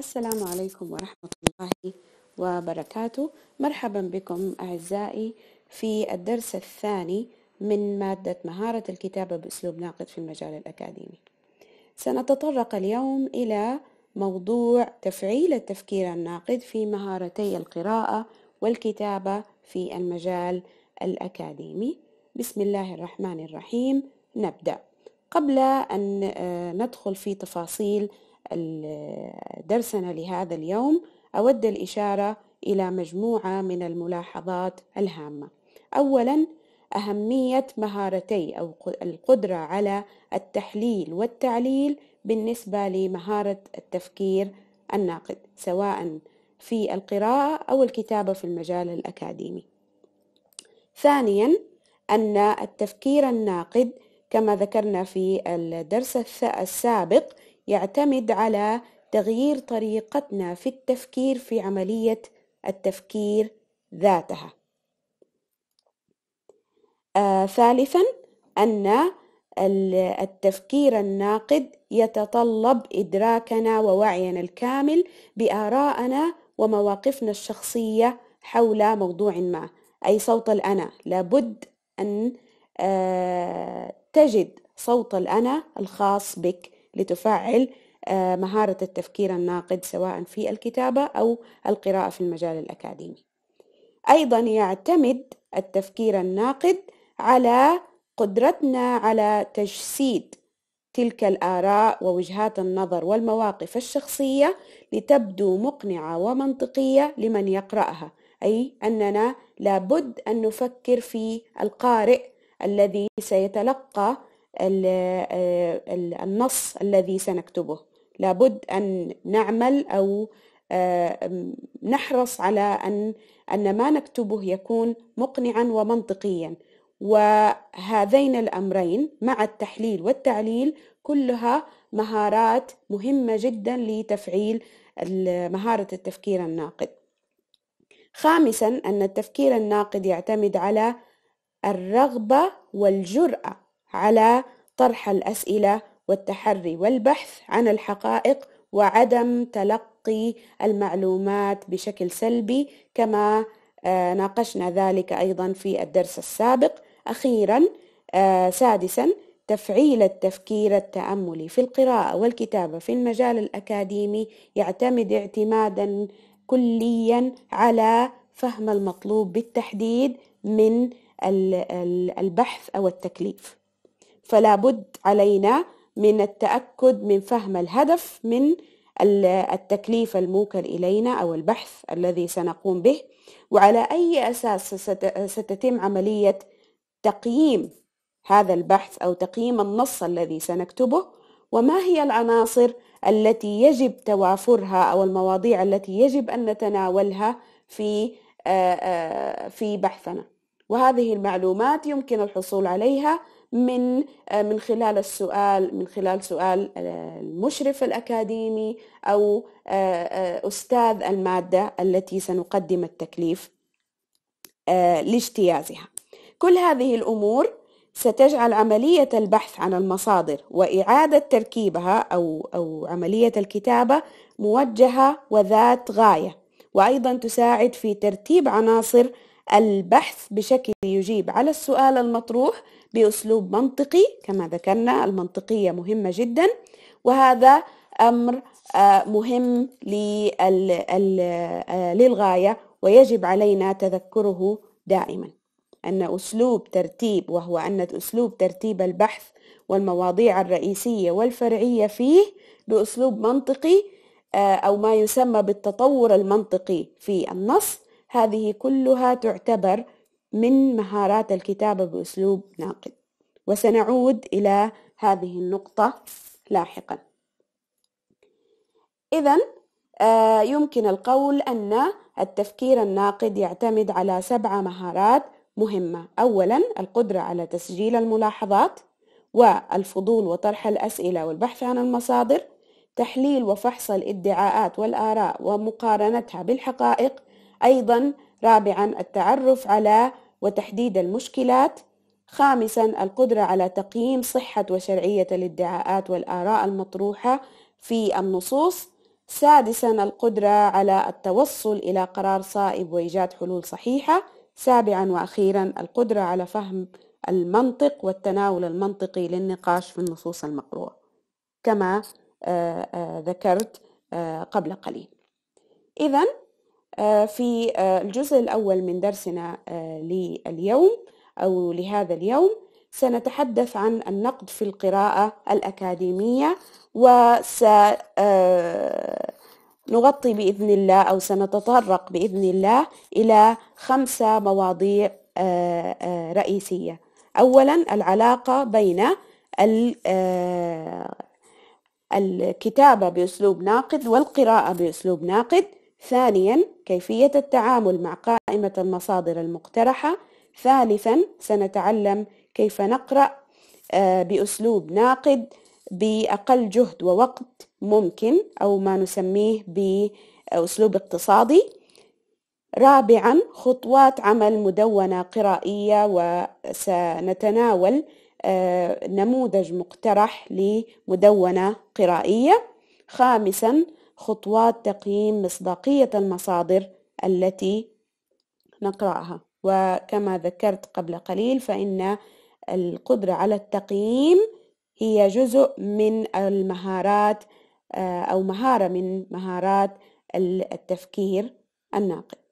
السلام عليكم ورحمة الله وبركاته مرحبا بكم أعزائي في الدرس الثاني من مادة مهارة الكتابة بأسلوب ناقد في المجال الأكاديمي سنتطرق اليوم إلى موضوع تفعيل التفكير الناقد في مهارتي القراءة والكتابة في المجال الأكاديمي بسم الله الرحمن الرحيم نبدأ قبل أن آه، ندخل في تفاصيل درسنا لهذا اليوم أود الإشارة إلى مجموعة من الملاحظات الهامة. أولاً أهمية مهارتي أو القدرة على التحليل والتعليل بالنسبة لمهارة التفكير الناقد سواء في القراءة أو الكتابة في المجال الأكاديمي. ثانياً أن التفكير الناقد كما ذكرنا في الدرس السابق يعتمد على تغيير طريقتنا في التفكير في عملية التفكير ذاتها. آه ثالثا أن التفكير الناقد يتطلب إدراكنا ووعينا الكامل بآرائنا ومواقفنا الشخصية حول موضوع ما أي صوت الأنا لابد أن آه تجد صوت الأنا الخاص بك لتفعل آه، مهارة التفكير الناقد سواء في الكتابة أو القراءة في المجال الأكاديمي. أيضا يعتمد التفكير الناقد على قدرتنا على تجسيد تلك الآراء ووجهات النظر والمواقف الشخصية لتبدو مقنعة ومنطقية لمن يقرأها، أي أننا لابد أن نفكر في القارئ الذي سيتلقى آه، النص الذي سنكتبه لابد أن نعمل أو آه، نحرص على أن أن ما نكتبه يكون مقنعا ومنطقيا وهذين الأمرين مع التحليل والتعليل كلها مهارات مهمة جدا لتفعيل مهارة التفكير الناقد خامسا أن التفكير الناقد يعتمد على الرغبة والجرأة على طرح الأسئلة والتحري والبحث عن الحقائق وعدم تلقي المعلومات بشكل سلبي كما آه، ناقشنا ذلك أيضا في الدرس السابق أخيرا آه، سادسا تفعيل التفكير التأملي في القراءة والكتابة في المجال الأكاديمي يعتمد اعتمادا كليا على فهم المطلوب بالتحديد من البحث أو التكليف فلا بد علينا من التأكد من فهم الهدف من التكليف الموكل إلينا أو البحث الذي سنقوم به وعلى أي أساس ستتم عملية تقييم هذا البحث أو تقييم النص الذي سنكتبه وما هي العناصر التي يجب توافرها أو المواضيع التي يجب أن نتناولها في آه، آه، في بحثنا وهذه المعلومات يمكن الحصول عليها من آه، من خلال السؤال من خلال سؤال آه، المشرف الأكاديمي أو آه، أستاذ المادة التي سنقدم التكليف لاجتيازها كل هذه الأمور ستجعل عملية البحث عن المصادر وإعادة تركيبها أو أو عملية الكتابة موجهة وذات غاية وأيضا تساعد في ترتيب عناصر البحث بشكل يجيب على السؤال المطروح بأسلوب منطقي كما ذكرنا المنطقية مهمة جدا وهذا أمر آه، مهم آه، للغاية ويجب علينا تذكره دائما أن أسلوب ترتيب وهو أن أسلوب ترتيب البحث والمواضيع الرئيسية والفرعية فيه بأسلوب منطقي آه، أو ما يسمى بالتطور المنطقي في النص هذه كلها تعتبر من مهارات الكتابة بأسلوب ناقد وسنعود إلى هذه النقطة لاحقا إذا آه، يمكن القول أن التفكير الناقد يعتمد على سبع مهارات مهمة أولا القدرة على تسجيل الملاحظات والفضول وطرح الأسئلة والبحث عن المصادر تحليل وفحص الادعاءات والآراء ومقارنتها بالحقائق أيضا رابعا التعرف على وتحديد المشكلات خامسا القدرة على تقييم صحة وشرعية الادعاءات والآراء المطروحة في النصوص سادسا القدرة على التوصل إلى قرار صائب وإيجاد حلول صحيحة سابعا وأخيرا القدرة على فهم المنطق والتناول المنطقي للنقاش في النصوص المقروءة كما آه، آه، ذكرت آه، قبل قليل إذا آه، في آه، الجزء الأول من درسنا آه، لليوم أو لهذا اليوم سنتحدث عن النقد في القراءة الأكاديمية وسنغطي بإذن الله أو سنتطرق بإذن الله إلى خمسة مواضيع رئيسية أولا العلاقة بين الكتابة بأسلوب ناقد والقراءة بأسلوب ناقد ثانيا كيفية التعامل مع قائمة المصادر المقترحة ثالثا سنتعلم كيف نقرأ آه، بأسلوب ناقد بأقل جهد ووقت ممكن أو ما نسميه بأسلوب اقتصادي رابعا خطوات عمل مدونة قرائية وسنتناول آه، نموذج مقترح لمدونة قرائية خامسا خطوات تقييم مصداقية المصادر التي نقرأها وكما ذكرت قبل قليل فإن القدرة على التقييم هي جزء من المهارات آه، أو مهارة من مهارات التفكير الناقد